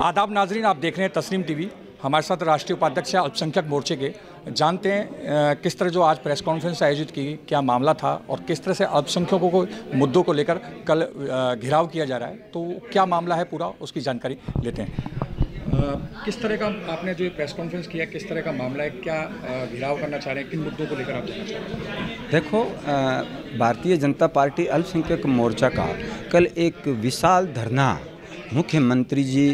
आदाब नाजरीन आप देख रहे हैं तस्नीम टीवी हमारे साथ राष्ट्रीय उपाध्यक्ष या अल्पसंख्यक मोर्चे के जानते हैं किस तरह जो आज प्रेस कॉन्फ्रेंस आयोजित की क्या मामला था और किस तरह से अल्पसंख्यकों को मुद्दों को लेकर कल घिराव किया जा रहा है तो क्या मामला है पूरा उसकी जानकारी लेते हैं किस तरह का आपने जो प्रेस कॉन्फ्रेंस किया किस तरह का मामला है क्या घिराव करना चाह रहे हैं किन मुद्दों को लेकर आप जाना चाह रहे हैं देखो भारतीय जनता पार्टी अल्पसंख्यक मोर्चा का कल एक विशाल धरना मुख्यमंत्री जी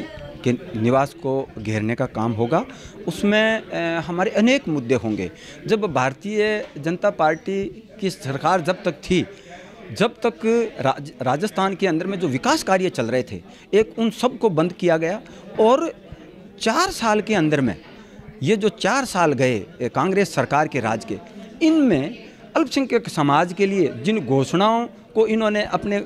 के निवास को घेरने का काम होगा उसमें हमारे अनेक मुद्दे होंगे जब भारतीय जनता पार्टी की सरकार जब तक थी जब तक राज, राजस्थान के अंदर में जो विकास कार्य चल रहे थे एक उन सब को बंद किया गया और चार साल के अंदर में ये जो चार साल गए कांग्रेस सरकार के राज के इनमें अल्पसंख्यक समाज के लिए जिन घोषणाओं को इन्होंने अपने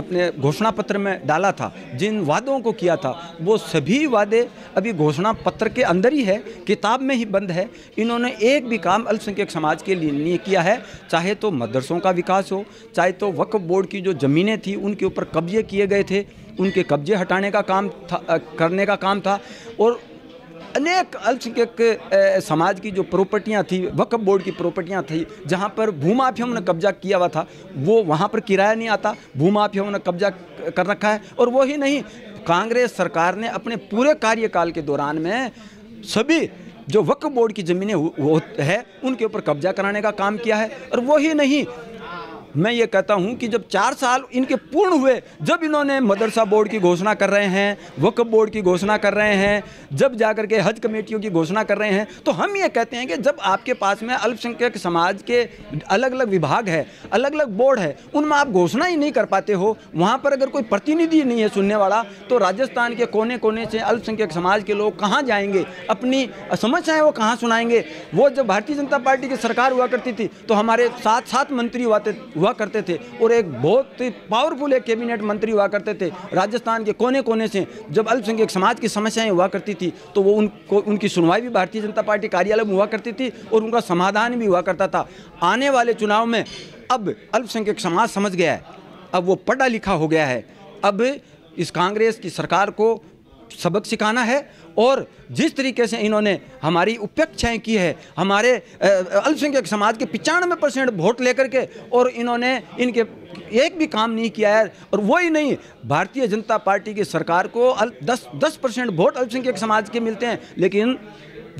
अपने घोषणा पत्र में डाला था जिन वादों को किया था वो सभी वादे अभी घोषणा पत्र के अंदर ही है किताब में ही बंद है इन्होंने एक भी काम अल्पसंख्यक समाज के लिए नहीं किया है चाहे तो मदरसों का विकास हो चाहे तो वक्फ बोर्ड की जो ज़मीनें थी उनके ऊपर कब्जे किए गए थे उनके कब्जे हटाने का काम था करने का काम था और अनेक अल्पसंख्यक समाज की जो प्रॉपर्टियाँ थी वक्फ बोर्ड की प्रॉपर्टियाँ थी जहाँ पर भूमाफियों ने कब्जा किया हुआ था वो वहाँ पर किराया नहीं आता भूमाफियों ने कब्जा कर रखा है और वही नहीं कांग्रेस सरकार ने अपने पूरे कार्यकाल के दौरान में सभी जो वक्फ बोर्ड की ज़मीनें है उनके ऊपर कब्जा कराने का काम किया है और वही नहीं मैं ये कहता हूँ कि जब चार साल इनके पूर्ण हुए जब इन्होंने मदरसा बोर्ड की घोषणा कर रहे हैं वक्फ बोर्ड की घोषणा कर रहे हैं जब जा कर के हज कमेटियों की घोषणा कर रहे हैं तो हम ये कहते हैं कि जब आपके पास में अल्पसंख्यक समाज के अलग अलग विभाग है अलग अलग बोर्ड है उनमें आप घोषणा ही नहीं कर पाते हो वहाँ पर अगर कोई प्रतिनिधि नहीं है सुनने वाला तो राजस्थान के कोने कोने से अल्पसंख्यक समाज के लोग कहाँ जाएंगे अपनी समस्याएँ वो कहाँ सुनाएंगे वो जब भारतीय जनता पार्टी की सरकार हुआ करती थी तो हमारे सात सात मंत्री हुआ हुआ करते थे और एक बहुत ही पावरफुल एक कैबिनेट मंत्री हुआ करते थे राजस्थान के कोने कोने से जब अल्पसंख्यक समाज की समस्याएं हुआ करती थी तो वो उनको उनकी सुनवाई भी भारतीय जनता पार्टी कार्यालय में हुआ करती थी और उनका समाधान भी हुआ करता था आने वाले चुनाव में अब अल्पसंख्यक समाज समझ गया है अब वो पढ़ा लिखा हो गया है अब इस कांग्रेस की सरकार को सबक सिखाना है और जिस तरीके से इन्होंने हमारी उपेक्षाएँ की है हमारे अल्पसंख्यक समाज के पचानवे परसेंट वोट लेकर के और इन्होंने इनके एक भी काम नहीं किया है और वही नहीं भारतीय जनता पार्टी की सरकार को दस दस परसेंट वोट अल्पसंख्यक समाज के मिलते हैं लेकिन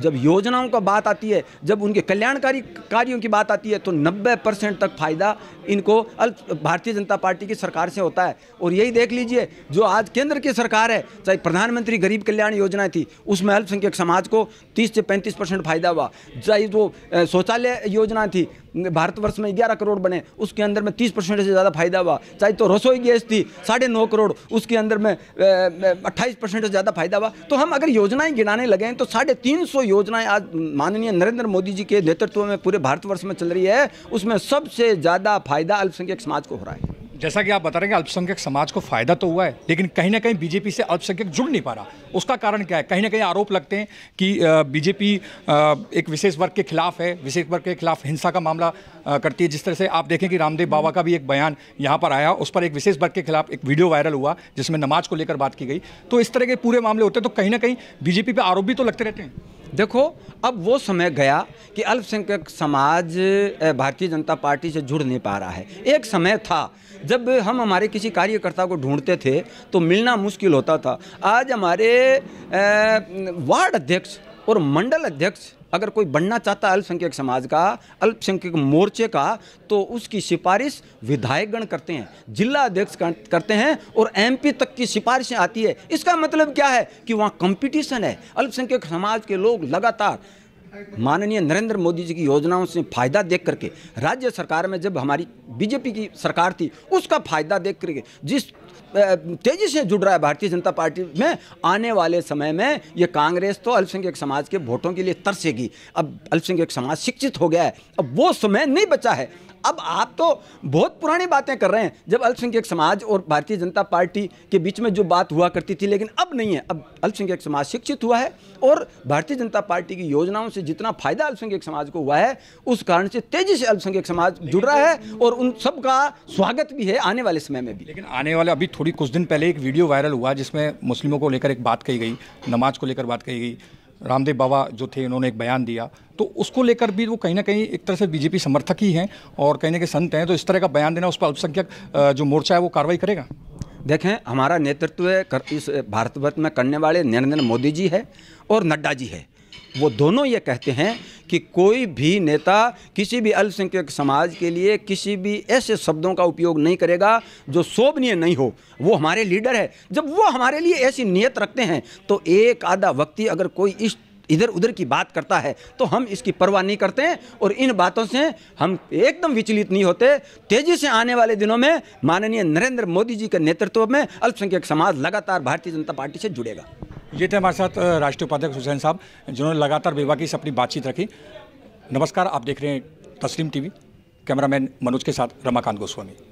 जब योजनाओं का बात आती है जब उनके कल्याणकारी कार्यों की बात आती है तो 90 परसेंट तक फायदा इनको अल्प भारतीय जनता पार्टी की सरकार से होता है और यही देख लीजिए जो आज केंद्र की सरकार है चाहे प्रधानमंत्री गरीब कल्याण योजना थी उसमें अल्पसंख्यक समाज को तीस से पैंतीस फायदा हुआ चाहे वो शौचालय योजना थी भारतवर्ष में ग्यारह करोड़ बने उसके अंदर में तीस परसेंट से ज़्यादा फायदा हुआ चाहे तो रसोई गैस थी साढ़े नौ करोड़ उसके अंदर में अट्ठाईस परसेंट से ज़्यादा फायदा हुआ तो हम अगर योजनाएं गिनाने लगे तो साढ़े तीन सौ योजनाएँ आज माननीय नरेंद्र मोदी जी के नेतृत्व में पूरे भारतवर्ष में चल रही है उसमें सबसे ज़्यादा फायदा अल्पसंख्यक समाज को हो रहा है जैसा कि आप बता रहे हैं कि अल्पसंख्यक समाज को फायदा तो हुआ है लेकिन कहीं ना कहीं बीजेपी से अल्पसंख्यक जुड़ नहीं पा रहा उसका कारण क्या है कहीं ना कहीं आरोप लगते हैं कि बीजेपी एक विशेष वर्ग के खिलाफ है विशेष वर्ग के खिलाफ हिंसा का मामला करती है जिस तरह से आप देखें कि रामदेव बाबा का भी एक बयान यहाँ पर आया उस पर एक विशेष वर्ग के खिलाफ एक वीडियो वायरल हुआ जिसमें नमाज को लेकर बात की गई तो इस तरह के पूरे मामले होते हैं तो कहीं ना कहीं बीजेपी पर आरोप भी तो लगते रहते हैं देखो अब वो समय गया कि अल्पसंख्यक समाज भारतीय जनता पार्टी से जुड़ नहीं पा रहा है एक समय था जब हम हमारे किसी कार्यकर्ता को ढूंढते थे तो मिलना मुश्किल होता था आज हमारे वार्ड अध्यक्ष और मंडल अध्यक्ष अगर कोई बनना चाहता है अल्पसंख्यक समाज का अल्पसंख्यक मोर्चे का तो उसकी सिफारिश विधायकगण करते हैं जिला अध्यक्ष करते हैं और एमपी तक की सिफारिशें आती है इसका मतलब क्या है कि वहाँ कंपटीशन है अल्पसंख्यक समाज के लोग लगातार माननीय नरेंद्र मोदी जी की योजनाओं से फ़ायदा देख करके राज्य सरकार में जब हमारी बीजेपी की सरकार थी उसका फ़ायदा देख करके जिस तेज़ी से जुड़ रहा है भारतीय जनता पार्टी में आने वाले समय में ये कांग्रेस तो अल्पसंख्यक समाज के वोटों के लिए तरसेगी अब अल्पसंख्यक समाज शिक्षित हो गया है अब वो समय नहीं बचा है अब आप तो बहुत पुरानी बातें कर रहे हैं जब अल्पसंख्यक समाज और भारतीय जनता पार्टी के बीच में जो बात हुआ करती थी लेकिन अब नहीं है अब अल्पसंख्यक समाज शिक्षित हुआ है और भारतीय जनता पार्टी की योजनाओं से जितना फायदा अल्पसंख्यक समाज को हुआ है उस कारण से तेजी से अल्पसंख्यक समाज जुड़ रहा तो है और उन सब का स्वागत भी है आने वाले समय में भी लेकिन आने वाले अभी थोड़ी कुछ दिन पहले एक वीडियो वायरल हुआ जिसमें मुस्लिमों को लेकर एक बात कही गई नमाज को लेकर बात कही गई रामदेव बाबा जो थे उन्होंने एक बयान दिया तो उसको लेकर भी वो कहीं ना कहीं एक तरह से बीजेपी समर्थक ही हैं और कहीं ना कहीं संत हैं तो इस तरह का बयान देना उस पर अल्पसंख्यक जो मोर्चा है वो कार्रवाई करेगा देखें हमारा नेतृत्व इस भारतवर्ष में करने वाले नरेंद्र मोदी जी है और नड्डा जी है वो दोनों ये कहते हैं कि कोई भी नेता किसी भी अल्पसंख्यक समाज के लिए किसी भी ऐसे शब्दों का उपयोग नहीं करेगा जो शोभनीय नहीं हो वो हमारे लीडर है जब वो हमारे लिए ऐसी नीयत रखते हैं तो एक आधा व्यक्ति अगर कोई इस इधर उधर की बात करता है तो हम इसकी परवाह नहीं करते और इन बातों से हम एकदम विचलित नहीं होते तेजी से आने वाले दिनों में माननीय नरेंद्र मोदी जी के नेतृत्व में अल्पसंख्यक समाज लगातार भारतीय जनता पार्टी से जुड़ेगा ये थे हमारे साथ राष्ट्रीय उपाध्यक्ष हुसैन साहब जिन्होंने लगातार विभाग से अपनी बातचीत रखी नमस्कार आप देख रहे हैं तस्लीम टीवी कैमरामैन मनोज के साथ रमाकांत गोस्वामी